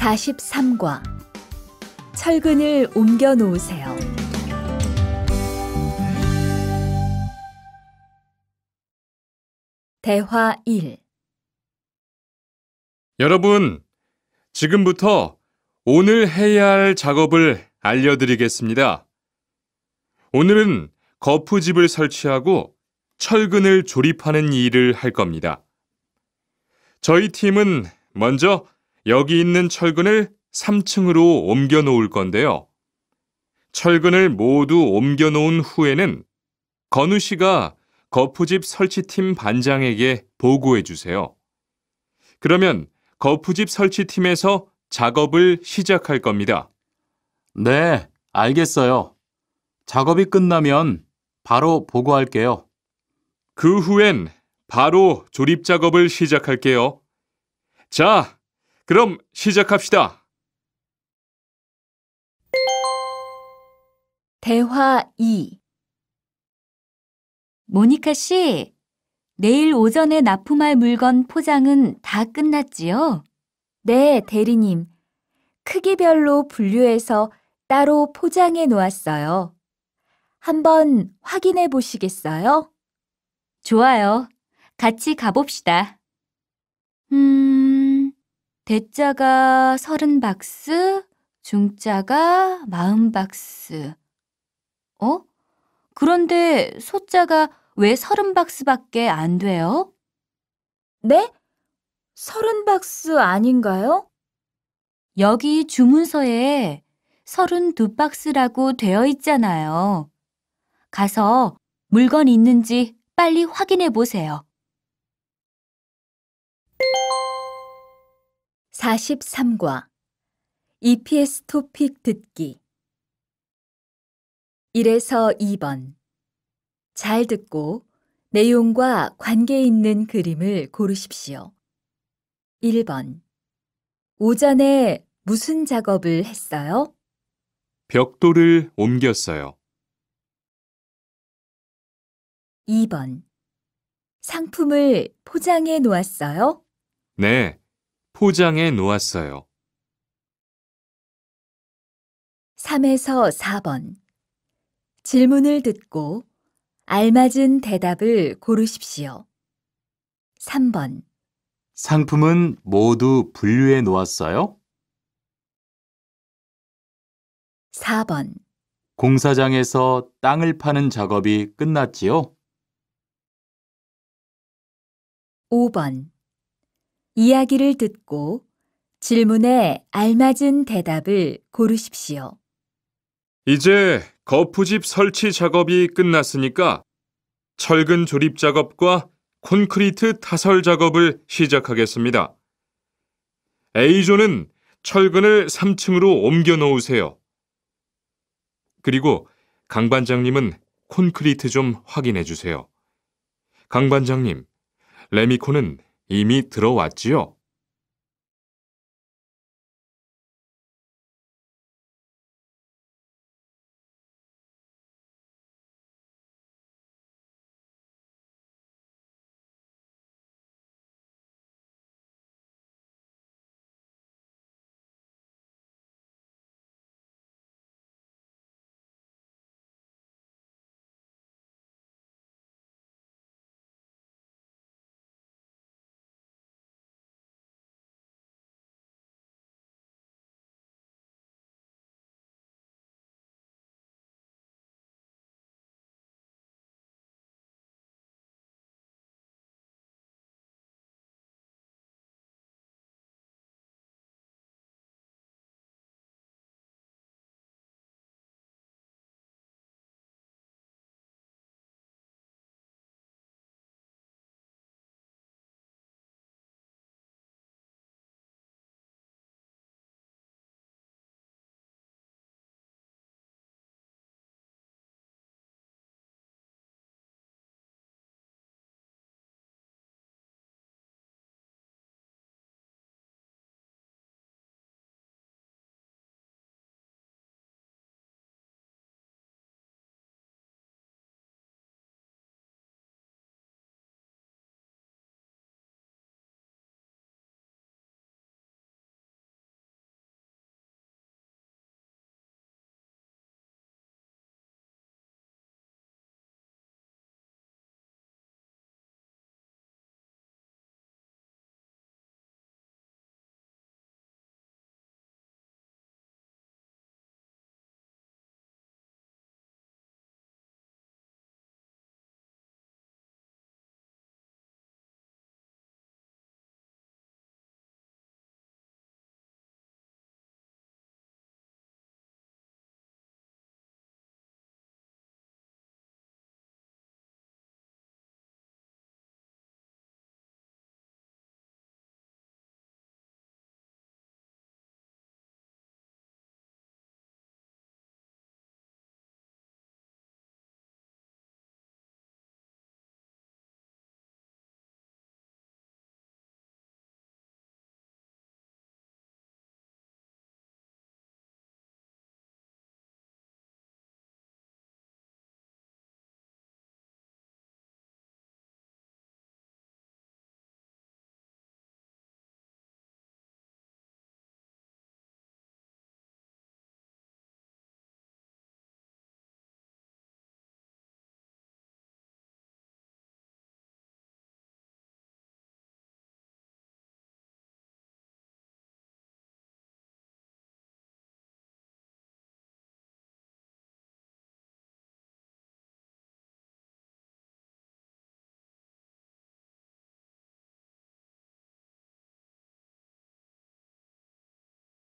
43과 철근을 옮겨 놓으세요. 대화 1 여러분, 지금부터 오늘 해야 할 작업을 알려드리겠습니다. 오늘은 거푸집을 설치하고 철근을 조립하는 일을 할 겁니다. 저희 팀은 먼저 여기 있는 철근을 3층으로 옮겨 놓을 건데요. 철근을 모두 옮겨 놓은 후에는 건우 씨가 거푸집 설치팀 반장에게 보고해 주세요. 그러면 거푸집 설치팀에서 작업을 시작할 겁니다. 네, 알겠어요. 작업이 끝나면 바로 보고할게요. 그 후엔 바로 조립 작업을 시작할게요. 자, 그럼 시작합시다. 대화 2 모니카 씨, 내일 오전에 납품할 물건 포장은 다 끝났지요? 네, 대리님. 크기별로 분류해서 따로 포장해 놓았어요. 한번 확인해 보시겠어요? 좋아요. 같이 가봅시다. 대자가 서른 박스, 중자가 마흔 박스. 어? 그런데 소자가 왜 서른 박스밖에 안 돼요? 네? 서른 박스 아닌가요? 여기 주문서에 32 박스라고 되어 있잖아요. 가서 물건 있는지 빨리 확인해 보세요. 43과 EPS 토픽 듣기 1에서 2번 잘 듣고 내용과 관계 있는 그림을 고르십시오. 1번 오전에 무슨 작업을 했어요? 벽돌을 옮겼어요. 2번 상품을 포장해 놓았어요? 네, 포장해 놓았어요. 3에서 4번 질문을 듣고 알맞은 대답을 고르십시오. 3번 상품은 모두 분류해 놓았어요? 4번 공사장에서 땅을 파는 작업이 끝났지요? 5번 이야기를 듣고 질문에 알맞은 대답을 고르십시오. 이제 거푸집 설치 작업이 끝났으니까 철근 조립 작업과 콘크리트 타설 작업을 시작하겠습니다. A조는 철근을 3층으로 옮겨 놓으세요. 그리고 강 반장님은 콘크리트 좀 확인해 주세요. 강 반장님, 레미콘은 이미 들어왔지요.